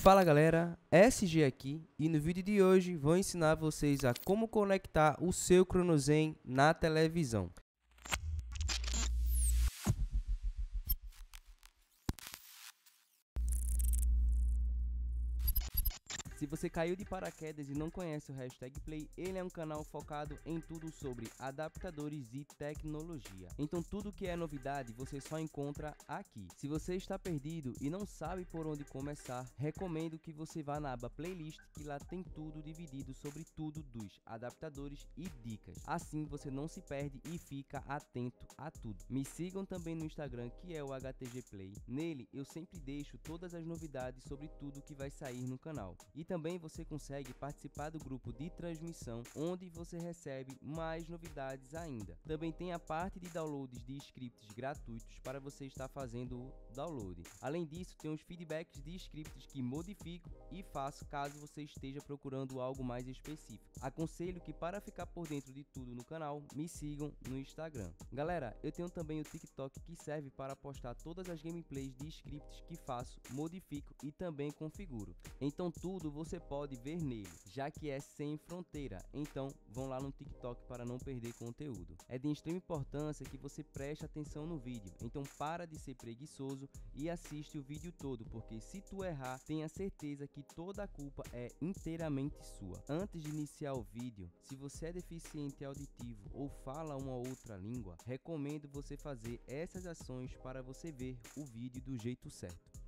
Fala galera, SG aqui e no vídeo de hoje vou ensinar vocês a como conectar o seu CronoZen na televisão. Se você caiu de paraquedas e não conhece o Hashtag Play, ele é um canal focado em tudo sobre adaptadores e tecnologia. Então tudo que é novidade você só encontra aqui. Se você está perdido e não sabe por onde começar, recomendo que você vá na aba Playlist que lá tem tudo dividido sobre tudo dos adaptadores e dicas. Assim você não se perde e fica atento a tudo. Me sigam também no Instagram que é o HTG Play. Nele eu sempre deixo todas as novidades sobre tudo que vai sair no canal. E também você consegue participar do grupo de transmissão, onde você recebe mais novidades ainda. Também tem a parte de downloads de scripts gratuitos para você estar fazendo o download. Além disso, tem os feedbacks de scripts que modifico e faço caso você esteja procurando algo mais específico. Aconselho que para ficar por dentro de tudo no canal, me sigam no Instagram. Galera, eu tenho também o TikTok que serve para postar todas as gameplays de scripts que faço, modifico e também configuro. Então tudo você pode ver nele, já que é sem fronteira. Então, vão lá no TikTok para não perder conteúdo. É de extrema importância que você preste atenção no vídeo. Então, para de ser preguiçoso e assiste o vídeo todo, porque se tu errar, tenha certeza que toda a culpa é inteiramente sua. Antes de iniciar o vídeo, se você é deficiente auditivo ou fala uma outra língua, recomendo você fazer essas ações para você ver o vídeo do jeito certo.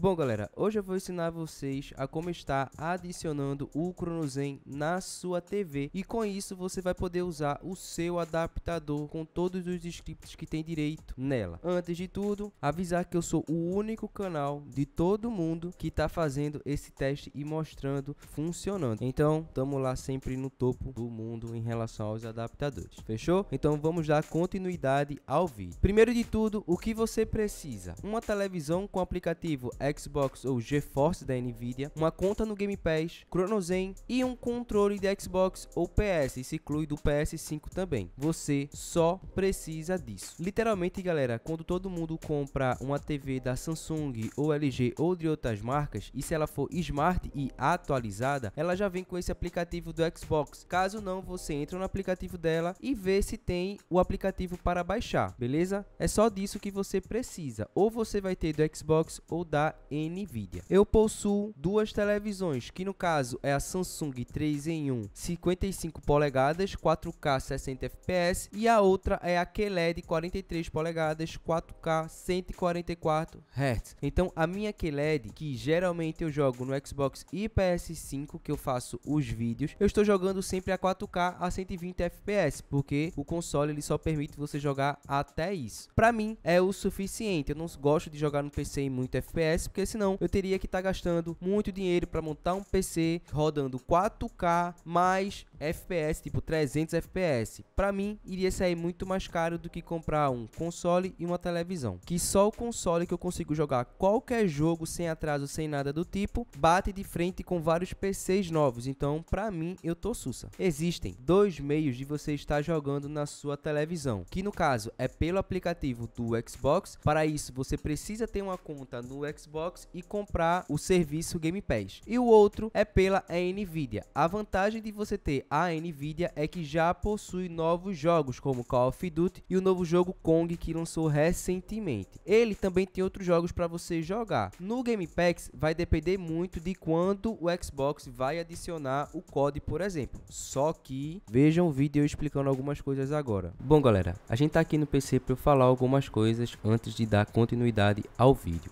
Bom galera, hoje eu vou ensinar vocês a como estar adicionando o ChronoZen na sua TV e com isso você vai poder usar o seu adaptador com todos os scripts que tem direito nela. Antes de tudo, avisar que eu sou o único canal de todo mundo que está fazendo esse teste e mostrando funcionando. Então, estamos lá sempre no topo do mundo em relação aos adaptadores, fechou? Então vamos dar continuidade ao vídeo. Primeiro de tudo, o que você precisa? Uma televisão com aplicativo Xbox ou GeForce da Nvidia, uma conta no Game Pass, Chrono Zen e um controle de Xbox ou PS, isso inclui do PS5 também. Você só precisa disso. Literalmente, galera, quando todo mundo compra uma TV da Samsung ou LG ou de outras marcas, e se ela for smart e atualizada, ela já vem com esse aplicativo do Xbox. Caso não, você entra no aplicativo dela e vê se tem o aplicativo para baixar, beleza? É só disso que você precisa. Ou você vai ter do Xbox ou da Nvidia. Eu possuo duas televisões, que no caso é a Samsung 3 em 1 55 polegadas 4K 60 FPS e a outra é a QLED 43 polegadas 4K 144 Hz. Então a minha QLED, que geralmente eu jogo no Xbox e PS5 que eu faço os vídeos, eu estou jogando sempre a 4K a 120 FPS, porque o console ele só permite você jogar até isso. Para mim é o suficiente. Eu não gosto de jogar no PC em muito FPS porque senão eu teria que estar tá gastando muito dinheiro para montar um PC rodando 4K mais FPS, tipo 300 FPS. Para mim, iria sair muito mais caro do que comprar um console e uma televisão. Que só o console que eu consigo jogar qualquer jogo sem atraso, sem nada do tipo, bate de frente com vários PCs novos. Então, para mim, eu tô sussa. Existem dois meios de você estar jogando na sua televisão, que no caso é pelo aplicativo do Xbox. Para isso, você precisa ter uma conta no Xbox Xbox e comprar o serviço Game Pass. E o outro é pela Nvidia. A vantagem de você ter a Nvidia é que já possui novos jogos como Call of Duty e o novo jogo Kong que lançou recentemente. Ele também tem outros jogos para você jogar. No Game Pass vai depender muito de quando o Xbox vai adicionar o COD, por exemplo. Só que vejam o vídeo eu explicando algumas coisas agora. Bom, galera, a gente tá aqui no PC para eu falar algumas coisas antes de dar continuidade ao vídeo.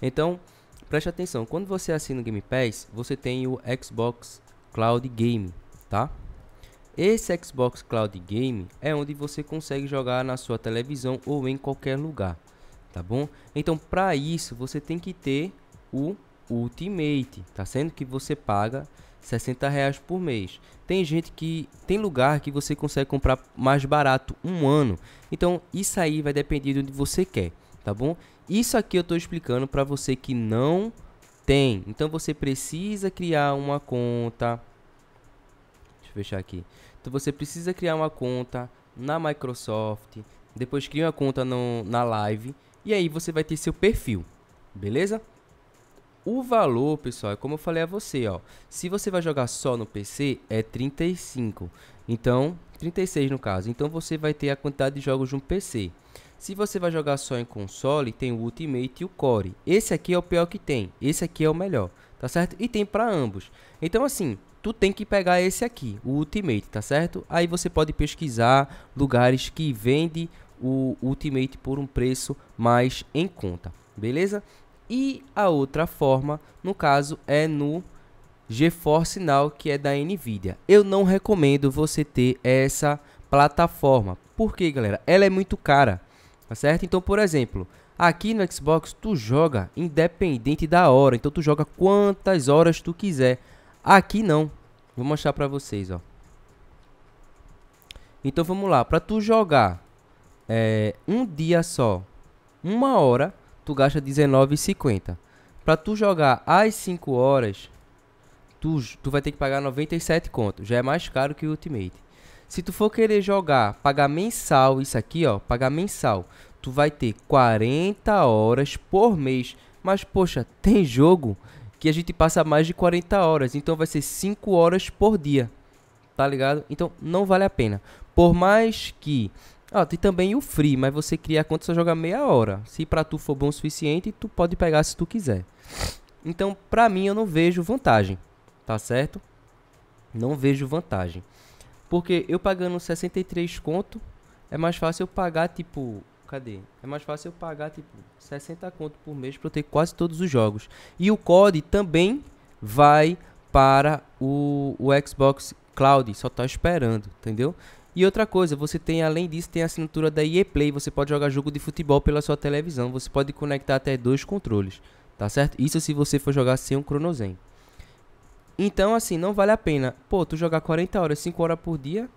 Então, preste atenção, quando você assina o Game Pass, você tem o Xbox Cloud Game, tá? Esse Xbox Cloud Game é onde você consegue jogar na sua televisão ou em qualquer lugar, tá bom? Então, para isso, você tem que ter o Ultimate, tá sendo que você paga 60 reais por mês. Tem gente que tem lugar que você consegue comprar mais barato um ano. Então, isso aí vai depender de onde você quer, tá bom? Isso aqui eu estou explicando para você que não tem. Então você precisa criar uma conta. Deixa eu fechar aqui. Então você precisa criar uma conta na Microsoft. Depois cria uma conta no, na Live. E aí você vai ter seu perfil. Beleza? O valor, pessoal, é como eu falei a você, ó. Se você vai jogar só no PC, é 35. Então, 36 no caso. Então você vai ter a quantidade de jogos de um PC. Se você vai jogar só em console, tem o Ultimate e o Core. Esse aqui é o pior que tem. Esse aqui é o melhor, tá certo? E tem para ambos. Então assim, tu tem que pegar esse aqui, o Ultimate, tá certo? Aí você pode pesquisar lugares que vende o Ultimate por um preço mais em conta, beleza? E a outra forma, no caso, é no GeForce Now, que é da Nvidia. Eu não recomendo você ter essa plataforma. Por quê, galera? Ela é muito cara tá certo? Então, por exemplo, aqui no Xbox tu joga independente da hora, então tu joga quantas horas tu quiser. Aqui não. Vou mostrar pra vocês, ó. Então vamos lá, pra tu jogar é, um dia só, uma hora, tu gasta R$19,50. Pra tu jogar às 5 horas, tu, tu vai ter que pagar 97 conto. Já é mais caro que o Ultimate. Se tu for querer jogar, pagar mensal, isso aqui, ó, pagar mensal, tu vai ter 40 horas por mês. Mas, poxa, tem jogo que a gente passa mais de 40 horas, então vai ser 5 horas por dia, tá ligado? Então não vale a pena. Por mais que. Ó, tem também o free, mas você cria a conta só joga meia hora. Se pra tu for bom o suficiente, tu pode pegar se tu quiser. Então, pra mim, eu não vejo vantagem, tá certo? Não vejo vantagem. Porque eu pagando 63 conto, é mais fácil eu pagar, tipo. Cadê? É mais fácil eu pagar, tipo, 60 conto por mês para eu ter quase todos os jogos. E o COD também vai para o, o Xbox Cloud, só tá esperando, entendeu? E outra coisa, você tem, além disso, tem a assinatura da EA Play, você pode jogar jogo de futebol pela sua televisão, você pode conectar até dois controles, tá certo? Isso se você for jogar sem um cronozen. Então, assim, não vale a pena. Pô, tu jogar 40 horas, 5 horas por dia,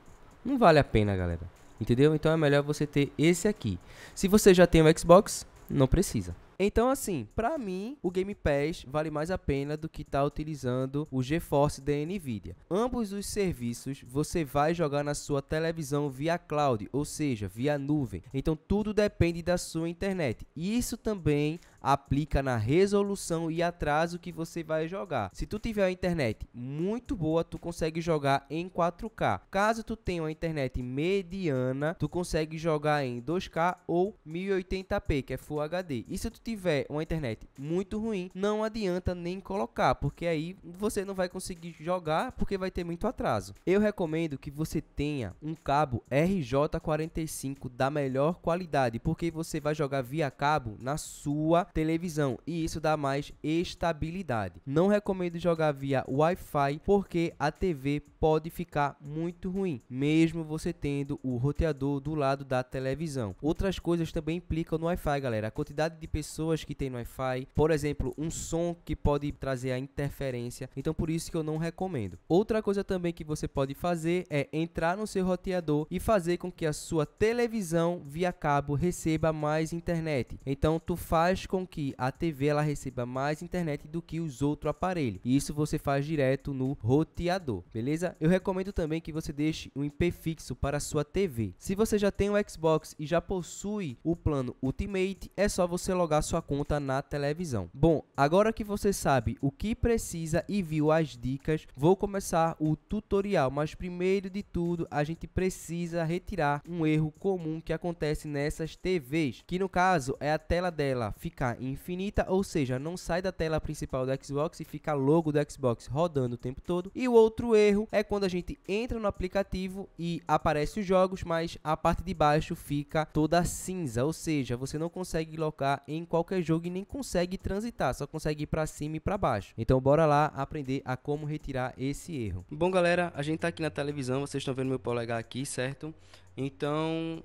não vale a pena, galera. Entendeu? Então é melhor você ter esse aqui. Se você já tem o Xbox, não precisa. Então, assim, para mim, o Game Pass vale mais a pena do que estar tá utilizando o GeForce da Nvidia. Ambos os serviços você vai jogar na sua televisão via cloud, ou seja, via nuvem. Então, tudo depende da sua internet. Isso também aplica na resolução e atraso que você vai jogar. Se tu tiver a internet muito boa, tu consegue jogar em 4K. Caso tu tenha uma internet mediana, tu consegue jogar em 2K ou 1080p, que é Full HD. E se tu tiver uma internet muito ruim, não adianta nem colocar, porque aí você não vai conseguir jogar porque vai ter muito atraso. Eu recomendo que você tenha um cabo RJ45 da melhor qualidade, porque você vai jogar via cabo na sua televisão e isso dá mais estabilidade. Não recomendo jogar via Wi-Fi porque a TV pode ficar muito ruim, mesmo você tendo o roteador do lado da televisão. Outras coisas também implicam no Wi-Fi, galera. A quantidade de pessoas que tem no Wi-Fi, por exemplo, um som que pode trazer a interferência. Então por isso que eu não recomendo. Outra coisa também que você pode fazer é entrar no seu roteador e fazer com que a sua televisão via cabo receba mais internet. Então tu faz com com que a TV ela receba mais internet do que os outros aparelhos. E isso você faz direto no roteador, beleza? Eu recomendo também que você deixe um IP fixo para a sua TV. Se você já tem o um Xbox e já possui o plano Ultimate, é só você logar sua conta na televisão. Bom, agora que você sabe o que precisa e viu as dicas, vou começar o tutorial, mas primeiro de tudo, a gente precisa retirar um erro comum que acontece nessas TVs, que no caso é a tela dela ficar infinita, ou seja, não sai da tela principal do Xbox e fica logo do Xbox rodando o tempo todo. E o outro erro é quando a gente entra no aplicativo e aparece os jogos, mas a parte de baixo fica toda cinza, ou seja, você não consegue locar em qualquer jogo e nem consegue transitar, só consegue ir para cima e para baixo. Então bora lá aprender a como retirar esse erro. Bom galera, a gente tá aqui na televisão, vocês estão vendo meu polegar aqui, certo? Então,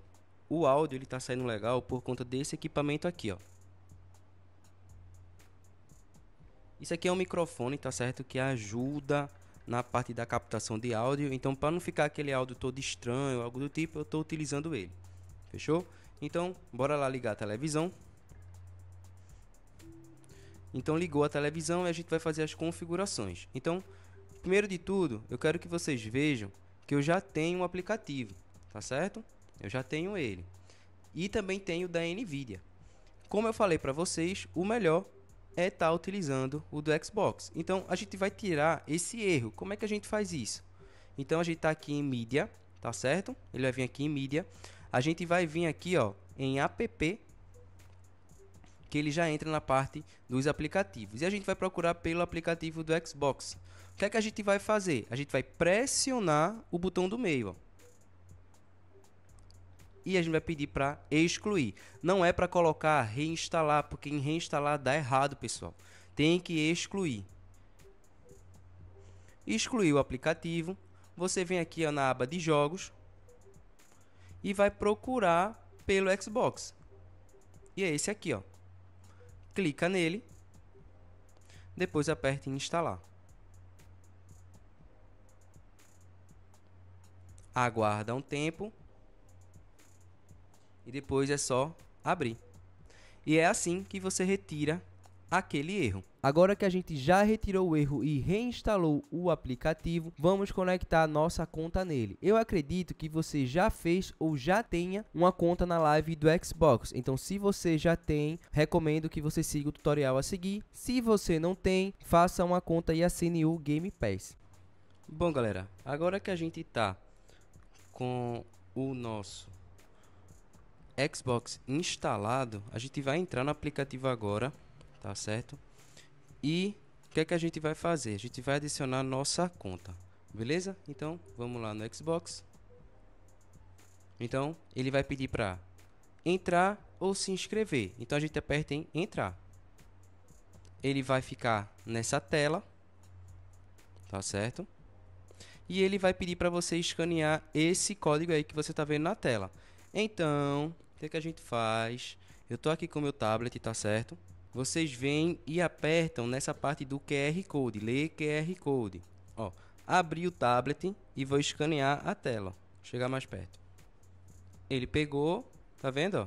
o áudio ele tá saindo legal por conta desse equipamento aqui, ó. Isso aqui é um microfone, tá certo? Que ajuda na parte da captação de áudio. Então, para não ficar aquele áudio todo estranho, algo do tipo, eu estou utilizando ele. Fechou? Então, bora lá ligar a televisão. Então, ligou a televisão e a gente vai fazer as configurações. Então, primeiro de tudo, eu quero que vocês vejam que eu já tenho um aplicativo, tá certo? Eu já tenho ele. E também tenho da NVIDIA. Como eu falei para vocês, o melhor é estar tá utilizando o do Xbox. Então a gente vai tirar esse erro. Como é que a gente faz isso? Então a gente está aqui em mídia, tá certo? Ele vai vir aqui em mídia. A gente vai vir aqui, ó, em app, que ele já entra na parte dos aplicativos. E a gente vai procurar pelo aplicativo do Xbox. O que é que a gente vai fazer? A gente vai pressionar o botão do meio, ó e a gente vai pedir para excluir. Não é para colocar reinstalar, porque em reinstalar dá errado, pessoal. Tem que excluir. Excluir o aplicativo. Você vem aqui ó, na aba de jogos e vai procurar pelo Xbox. E é esse aqui, ó. Clica nele. Depois aperta em instalar. Aguarda um tempo e depois é só abrir. E é assim que você retira aquele erro. Agora que a gente já retirou o erro e reinstalou o aplicativo, vamos conectar nossa conta nele. Eu acredito que você já fez ou já tenha uma conta na live do Xbox. Então, se você já tem, recomendo que você siga o tutorial a seguir. Se você não tem, faça uma conta e assine o Game Pass. Bom, galera, agora que a gente está com o nosso Xbox instalado, a gente vai entrar no aplicativo agora, tá certo? E o que é que a gente vai fazer? A gente vai adicionar nossa conta, beleza? Então, vamos lá no Xbox. Então, ele vai pedir para entrar ou se inscrever. Então, a gente aperta em entrar. Ele vai ficar nessa tela, tá certo? E ele vai pedir para você escanear esse código aí que você está vendo na tela. Então, o que, é que a gente faz? Eu tô aqui com meu tablet, tá certo? Vocês vêm e apertam nessa parte do QR Code, ler QR Code. Ó, abri o tablet e vou escanear a tela. Chegar mais perto. Ele pegou, tá vendo?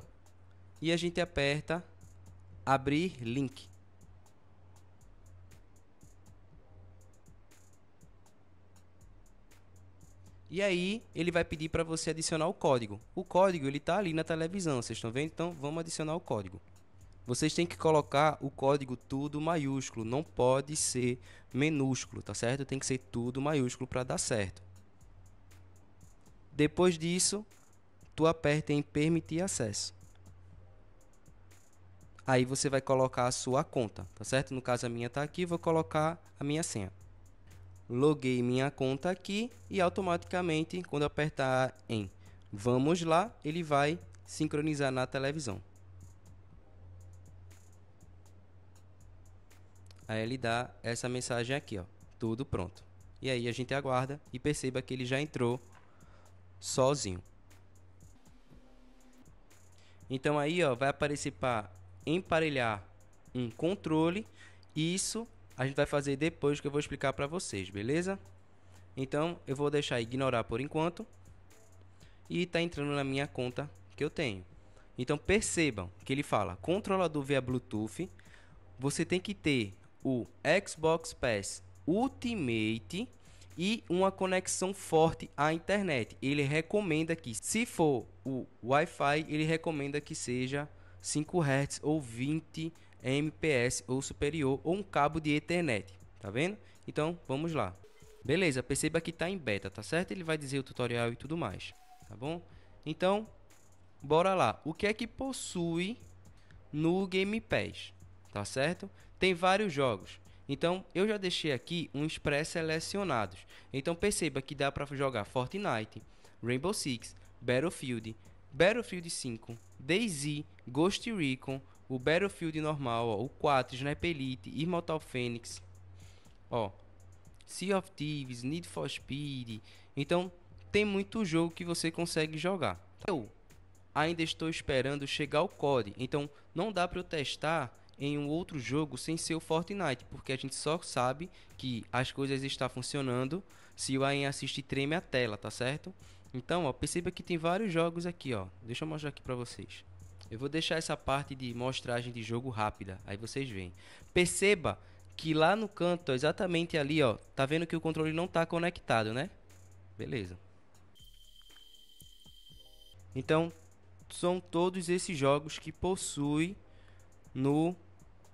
E a gente aperta abrir link. E aí ele vai pedir para você adicionar o código. O código ele está ali na televisão, vocês estão vendo? Então vamos adicionar o código. Vocês têm que colocar o código tudo maiúsculo, não pode ser minúsculo, tá certo? Tem que ser tudo maiúsculo para dar certo. Depois disso, tu aperta em permitir acesso. Aí você vai colocar a sua conta, tá certo? No caso a minha está aqui, vou colocar a minha senha loguei minha conta aqui e automaticamente, quando apertar em vamos lá, ele vai sincronizar na televisão. Aí ele dá essa mensagem aqui, ó, tudo pronto. E aí a gente aguarda e perceba que ele já entrou sozinho. Então aí ó, vai aparecer para emparelhar um controle. Isso a gente vai fazer depois que eu vou explicar para vocês, beleza? Então, eu vou deixar ignorar por enquanto e está entrando na minha conta que eu tenho. Então, percebam que ele fala controlador via Bluetooth, você tem que ter o Xbox Pass Ultimate e uma conexão forte à internet. Ele recomenda que, se for o Wi-Fi, ele recomenda que seja 5 Hz ou 20 MPS ou superior ou um cabo de Ethernet, tá vendo? Então, vamos lá. Beleza, perceba que está em beta, tá certo? Ele vai dizer o tutorial e tudo mais, tá bom? Então, bora lá. O que é que possui no Game Pass, tá certo? Tem vários jogos. Então, eu já deixei aqui uns pré-selecionados. Então, perceba que dá para jogar Fortnite, Rainbow Six, Battlefield, Battlefield 5, DayZ, Ghost Recon, o Battlefield normal, ó, o 4, Sniper Elite, Immortal Phoenix, ó, Sea of Thieves, Need for Speed. Então, tem muito jogo que você consegue jogar. Eu ainda estou esperando chegar o COD, então não dá para eu testar em um outro jogo sem ser o Fortnite, porque a gente só sabe que as coisas estão funcionando se o Aim assiste treme a tela, tá certo? Então, ó, perceba que tem vários jogos aqui, ó. Deixa eu mostrar aqui para vocês. Eu vou deixar essa parte de mostragem de jogo rápida, aí vocês veem. Perceba que lá no canto, exatamente ali, ó, tá vendo que o controle não tá conectado, né? Beleza. Então, são todos esses jogos que possui no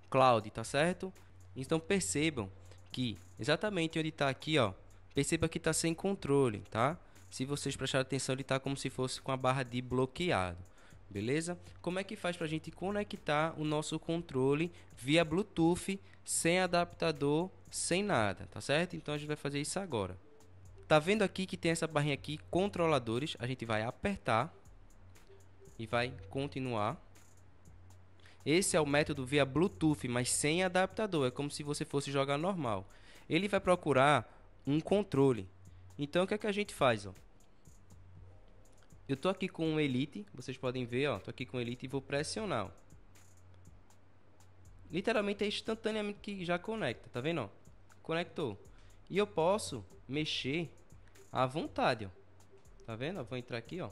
cloud, tá certo? Então percebam que exatamente onde está aqui, ó, perceba que está sem controle, tá? Se vocês prestarem atenção, ele está como se fosse com a barra de bloqueado. Beleza? Como é que faz para a gente conectar o nosso controle via Bluetooth, sem adaptador, sem nada, tá certo? Então a gente vai fazer isso agora. Tá vendo aqui que tem essa barrinha aqui, controladores, a gente vai apertar e vai continuar. Esse é o método via Bluetooth, mas sem adaptador, é como se você fosse jogar normal. Ele vai procurar um controle. Então o que é que a gente faz, ó? Eu tô aqui com um Elite, vocês podem ver, ó, tô aqui com Elite e vou pressionar. Ó. Literalmente é instantaneamente que já conecta, tá vendo? Ó? Conectou. E eu posso mexer à vontade, ó. Tá vendo? Eu vou entrar aqui, ó.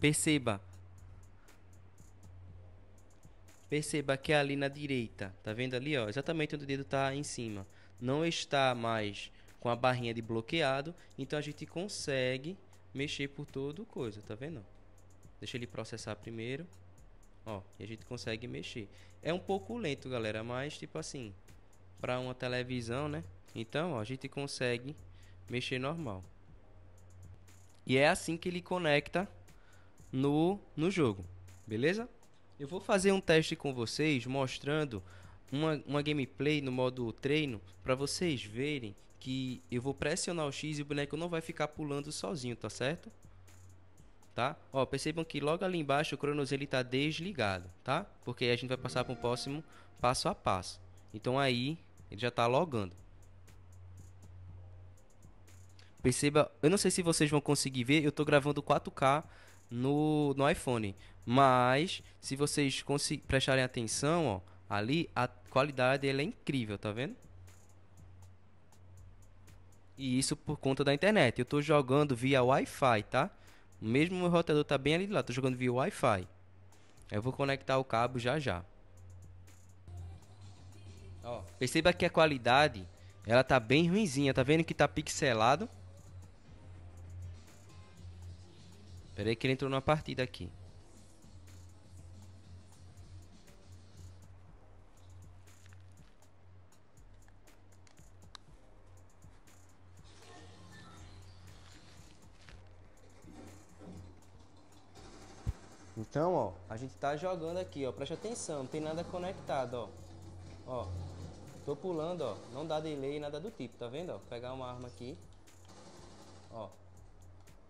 Perceba. Perceba que é ali na direita, tá vendo ali, ó, exatamente onde o dedo tá em cima. Não está mais com a barrinha de bloqueado, então a gente consegue mexer por todo coisa, tá vendo? Deixa ele processar primeiro. Ó, e a gente consegue mexer. É um pouco lento, galera, mas tipo assim, para uma televisão, né? Então, ó, a gente consegue mexer normal. E é assim que ele conecta no no jogo. Beleza? Eu vou fazer um teste com vocês mostrando uma, uma gameplay no modo treino para vocês verem que eu vou pressionar o X e o boneco não vai ficar pulando sozinho, tá certo? Tá? Ó, percebam que logo ali embaixo o Cronos ele tá desligado, tá? Porque a gente vai passar para o próximo passo a passo. Então aí ele já tá logando. Perceba, eu não sei se vocês vão conseguir ver, eu tô gravando 4K no, no iPhone, mas se vocês prestarem atenção, ó, ali a qualidade ela é incrível, tá vendo? E isso por conta da internet. Eu estou jogando via Wi-Fi, tá? Mesmo meu roteador tá bem ali do lado, tô jogando via Wi-Fi. Eu vou conectar o cabo já já. Ó, perceba que a qualidade ela tá bem ruinzinha, tá vendo que tá pixelado? Pera aí que ele entrou numa partida aqui. Então, ó, a gente tá jogando aqui, ó. Preste atenção, não tem nada conectado, ó. Ó, tô pulando, ó. Não dá delay, nada do tipo, tá vendo, ó? Pegar uma arma aqui. Ó.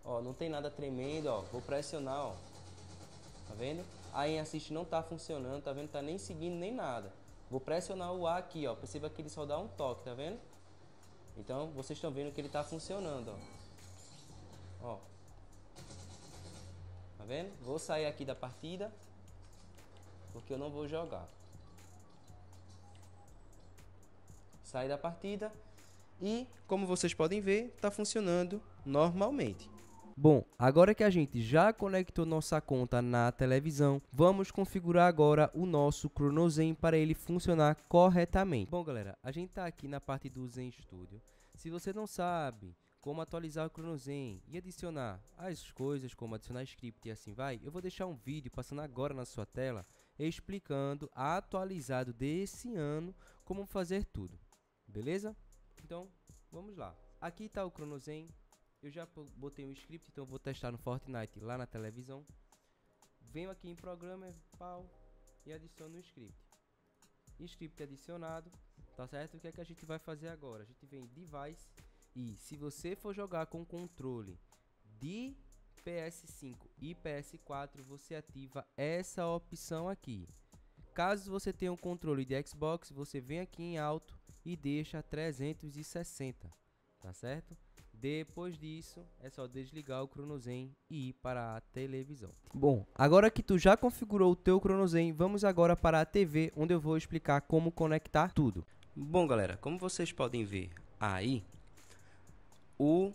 Ó, não tem nada tremendo, ó. Vou pressionar, ó. Tá vendo? A em assist não tá funcionando, tá vendo? Tá nem seguindo nem nada. Vou pressionar o A aqui, ó. Perceba que ele só dá um toque, tá vendo? Então, vocês estão vendo que ele tá funcionando, ó. Ó, Tá vendo? Vou sair aqui da partida. Porque eu não vou jogar. Sair da partida. E, como vocês podem ver, está funcionando normalmente. Bom, agora que a gente já conectou nossa conta na televisão, vamos configurar agora o nosso ChronoZen para ele funcionar corretamente. Bom, galera, a gente está aqui na parte do Zen Studio. Se você não sabe como atualizar o ChronoZen e adicionar as coisas, como adicionar script e assim vai, eu vou deixar um vídeo passando agora na sua tela explicando atualizado desse ano como fazer tudo, beleza? Então, vamos lá. Aqui está o ChronoZen, eu já botei um script, então vou testar no Fortnite lá na televisão. Venho aqui em programa, pau, e adiciono o script. Script adicionado, tá certo? O que é que a gente vai fazer agora? A gente vem em device e se você for jogar com controle de PS5 e PS4, você ativa essa opção aqui. Caso você tenha um controle de Xbox, você vem aqui em alto e deixa 360, tá certo? Depois disso, é só desligar o ChronoZen e ir para a televisão. Bom, agora que tu já configurou o teu ChronoZen, vamos agora para a TV, onde eu vou explicar como conectar tudo. Bom, galera, como vocês podem ver aí, o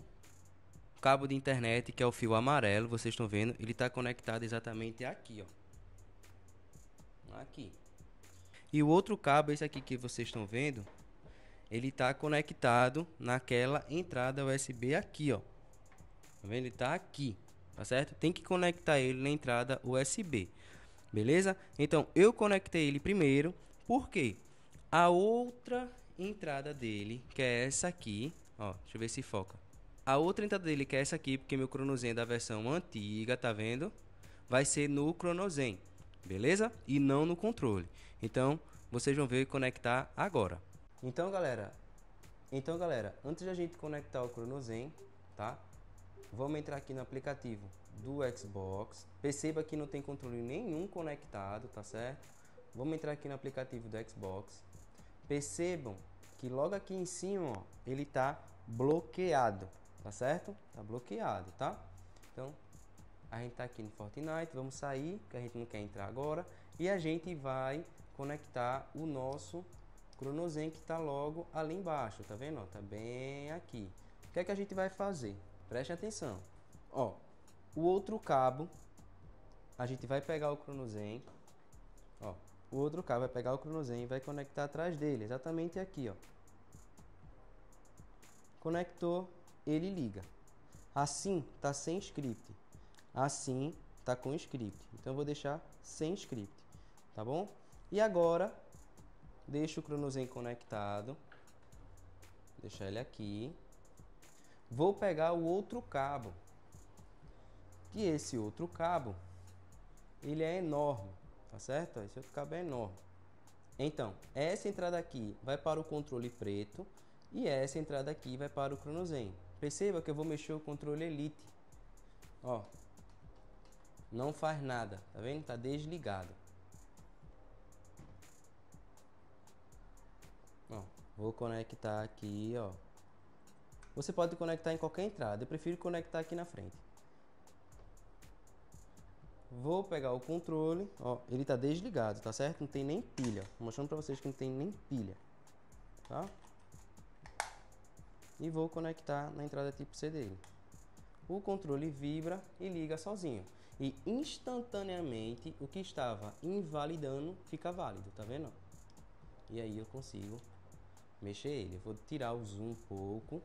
cabo de internet, que é o fio amarelo, vocês estão vendo, ele está conectado exatamente aqui, ó. Aqui. E o outro cabo, esse aqui que vocês estão vendo, ele está conectado naquela entrada USB aqui, ó. Tá vendo? Ele está aqui, tá certo? Tem que conectar ele na entrada USB. Beleza? Então, eu conectei ele primeiro, por quê a outra entrada dele, que é essa aqui, Ó, deixa eu ver se foca. A outra entrada dele, que é essa aqui, porque meu cronozen é da versão antiga, tá vendo? Vai ser no cronozen, beleza? E não no controle. Então, vocês vão ver conectar agora. Então, galera, então, galera, antes de a gente conectar o cronozen, tá? Vamos entrar aqui no aplicativo do Xbox. Perceba que não tem controle nenhum conectado, tá certo? Vamos entrar aqui no aplicativo do Xbox. Percebam aqui, logo aqui em cima, ó, ele tá bloqueado, tá certo? Tá bloqueado, tá? Então, a gente tá aqui no Fortnite, vamos sair, que a gente não quer entrar agora, e a gente vai conectar o nosso Cronozen que tá logo ali embaixo, tá vendo? Ó, tá bem aqui. O que é que a gente vai fazer? Preste atenção. Ó, o outro cabo, a gente vai pegar o Cronozen, ó, o outro cabo vai pegar o cronozen e vai conectar atrás dele, exatamente aqui, ó. Conectou, ele liga. Assim tá sem script. Assim tá com script. Então eu vou deixar sem script, tá bom? E agora deixo o ChronoZen conectado. Vou deixar ele aqui. Vou pegar o outro cabo. Que esse outro cabo, ele é enorme, tá certo? Esse outro cabo é enorme. Então, essa entrada aqui vai para o controle preto e essa entrada aqui vai para o ChronoZen. Perceba que eu vou mexer o controle Elite. Ó, não faz nada, tá vendo? Tá desligado. Ó, vou conectar aqui, ó. Você pode conectar em qualquer entrada, eu prefiro conectar aqui na frente. Vou pegar o controle, ó, ele tá desligado, tá certo? Não tem nem pilha, Vou mostrando pra vocês que não tem nem pilha, tá? e vou conectar na entrada tipo C dele. O controle vibra e liga sozinho. E instantaneamente o que estava invalidando fica válido, tá vendo? E aí eu consigo mexer ele. Eu vou tirar o zoom um pouco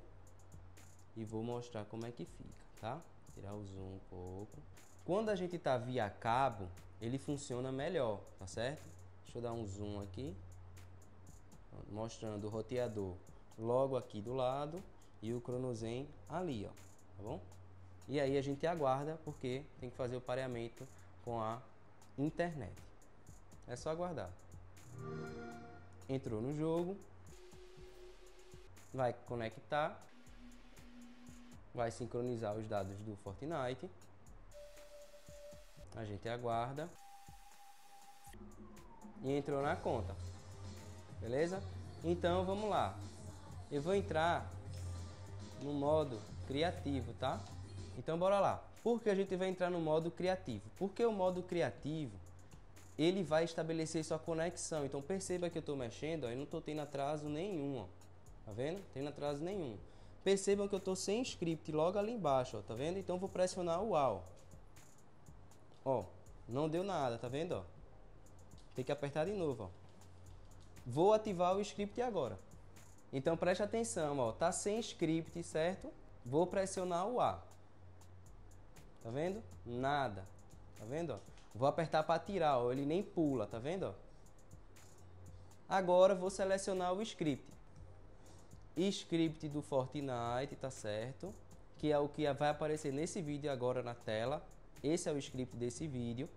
e vou mostrar como é que fica, tá? Tirar o zoom um pouco. Quando a gente tá via cabo, ele funciona melhor, tá certo? Deixa eu dar um zoom aqui, mostrando o roteador logo aqui do lado e o cronozem ali, ó, tá bom? E aí a gente aguarda porque tem que fazer o pareamento com a internet. É só aguardar. Entrou no jogo, vai conectar, vai sincronizar os dados do Fortnite. A gente aguarda e entrou na conta. Beleza? Então vamos lá eu vou entrar no modo criativo, tá? Então bora lá. Por que a gente vai entrar no modo criativo? Porque o modo criativo, ele vai estabelecer sua conexão. Então perceba que eu estou mexendo, aí não estou tendo atraso nenhum, ó. Tá vendo? Tendo atraso nenhum. Percebam que eu estou sem script logo ali embaixo, ó, tá vendo? Então vou pressionar o AL. Ó, não deu nada, tá vendo? Ó? Tem que apertar de novo, ó. Vou ativar o script agora. Então preste atenção, ó, tá sem script, certo? Vou pressionar o A. Tá vendo? Nada. Tá vendo? Ó? Vou apertar para tirar, ó, ele nem pula, tá vendo? Ó? Agora vou selecionar o script. Script do Fortnite, tá certo? Que é o que vai aparecer nesse vídeo agora na tela. Esse é o script desse vídeo,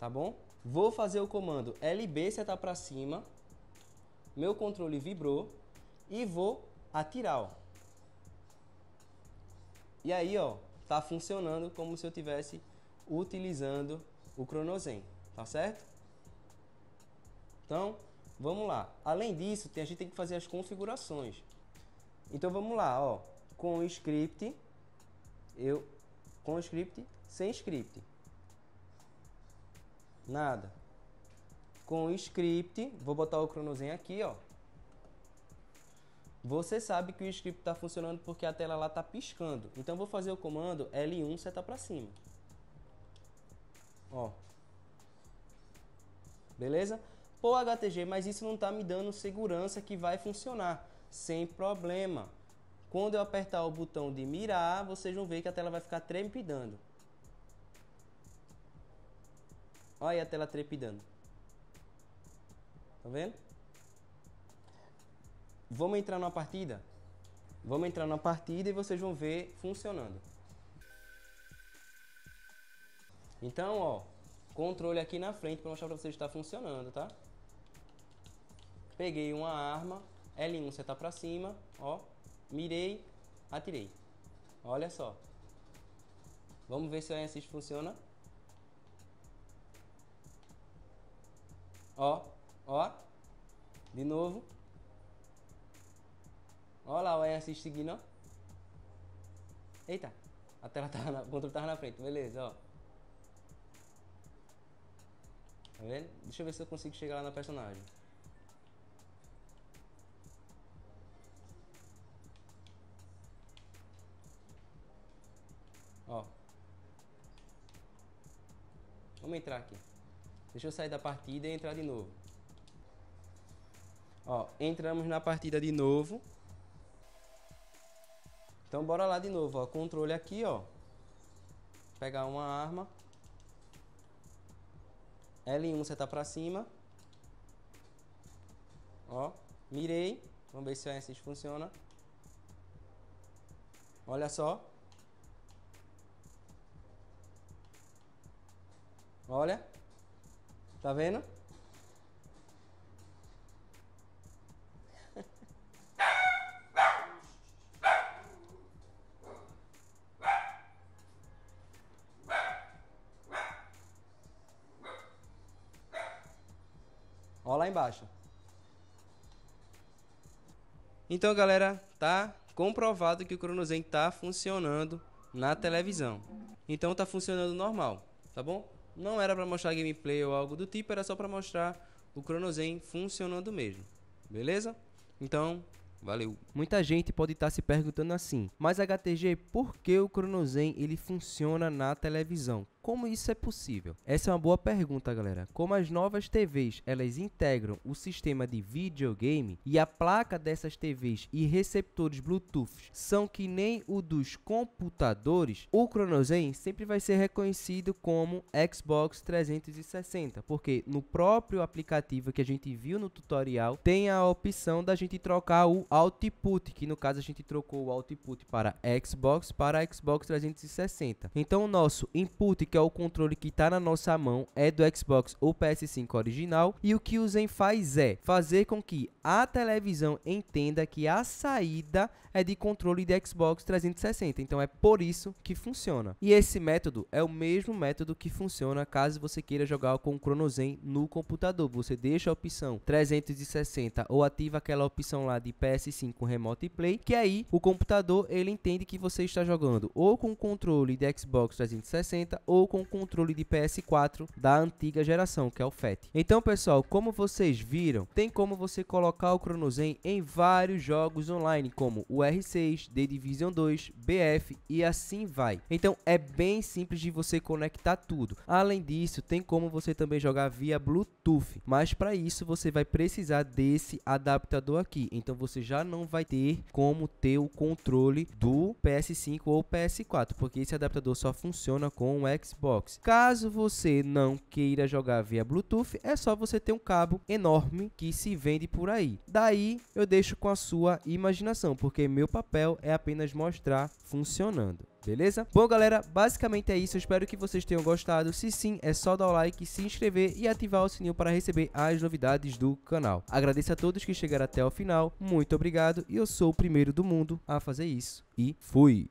tá bom? Vou fazer o comando LB setar para cima. Meu controle vibrou, e vou atirar, ó. E aí, ó, tá funcionando como se eu tivesse utilizando o Cronozen, tá certo? Então, vamos lá. Além disso, a gente tem que fazer as configurações. Então, vamos lá, ó, com o script, eu com o script, sem script. Nada. Com o script, vou botar o Cronozen aqui, ó. Você sabe que o script está funcionando porque a tela lá está piscando. Então vou fazer o comando L1 setar tá para cima. Ó. Beleza? Pô, HTG, mas isso não está me dando segurança que vai funcionar. Sem problema. Quando eu apertar o botão de mirar, vocês vão ver que a tela vai ficar trepidando. Olha aí a tela trepidando. Tá vendo? Vamos entrar numa partida? Vamos entrar numa partida e vocês vão ver funcionando. Então, ó, controle aqui na frente para mostrar para vocês que está funcionando, tá? Peguei uma arma, L1 você tá para cima, ó, mirei, atirei. Olha só. Vamos ver se o assist funciona. Ó, ó. De novo. Olha lá o assist seguindo, ó. Eita, a tela tava na, o controle tava na frente, beleza, ó. Tá vendo? Deixa eu ver se eu consigo chegar lá na personagem. Ó. Vamos entrar aqui. Deixa eu sair da partida e entrar de novo. Ó, entramos na partida de novo. Então bora lá de novo, ó. Controle aqui, ó. Pegar uma arma. L1 você tá pra cima. Ó, mirei. Vamos ver se o assist funciona. Olha só. Olha. Tá vendo? embaixo. Então, galera, tá comprovado que o CronoZen tá funcionando na televisão. Então tá funcionando normal, tá bom? Não era para mostrar gameplay ou algo do tipo, era só para mostrar o CronoZen funcionando mesmo. Beleza? Então, Valeu. Muita gente pode estar tá se perguntando assim, mas HTG, por que o CronoZen ele funciona na televisão? Como isso é possível? Essa é uma boa pergunta, galera. Como as novas TVs, elas integram o sistema de videogame e a placa dessas TVs e receptores Bluetooth são que nem o dos computadores, o Chronozen sempre vai ser reconhecido como Xbox 360, porque no próprio aplicativo que a gente viu no tutorial, tem a opção da gente trocar o output, que no caso a gente trocou o output para Xbox para Xbox 360. Então o nosso input que é que é o controle que está na nossa mão é do Xbox ou PS5 original e o que o Zen faz é fazer com que a televisão entenda que a saída é de controle de Xbox 360, então é por isso que funciona. E esse método é o mesmo método que funciona caso você queira jogar com o Chrono Zen no computador. Você deixa a opção 360 ou ativa aquela opção lá de PS5 Remote Play, que aí o computador ele entende que você está jogando ou com o controle de Xbox 360 ou ou com o controle de PS4 da antiga geração, que é o FAT. Então, pessoal, como vocês viram, tem como você colocar o Chrono Zen em vários jogos online, como o R6, The Division 2, BF e assim vai. Então, é bem simples de você conectar tudo. Além disso, tem como você também jogar via Bluetooth, mas para isso você vai precisar desse adaptador aqui. Então, você já não vai ter como ter o controle do PS5 ou PS4, porque esse adaptador só funciona com o Xbox Xbox. Caso você não queira jogar via Bluetooth, é só você ter um cabo enorme que se vende por aí. Daí eu deixo com a sua imaginação, porque meu papel é apenas mostrar funcionando. Beleza? Bom, galera, basicamente é isso. Eu espero que vocês tenham gostado. Se sim, é só dar o like, se inscrever e ativar o sininho para receber as novidades do canal. Agradeço a todos que chegaram até o final. Muito obrigado. E eu sou o primeiro do mundo a fazer isso. E fui!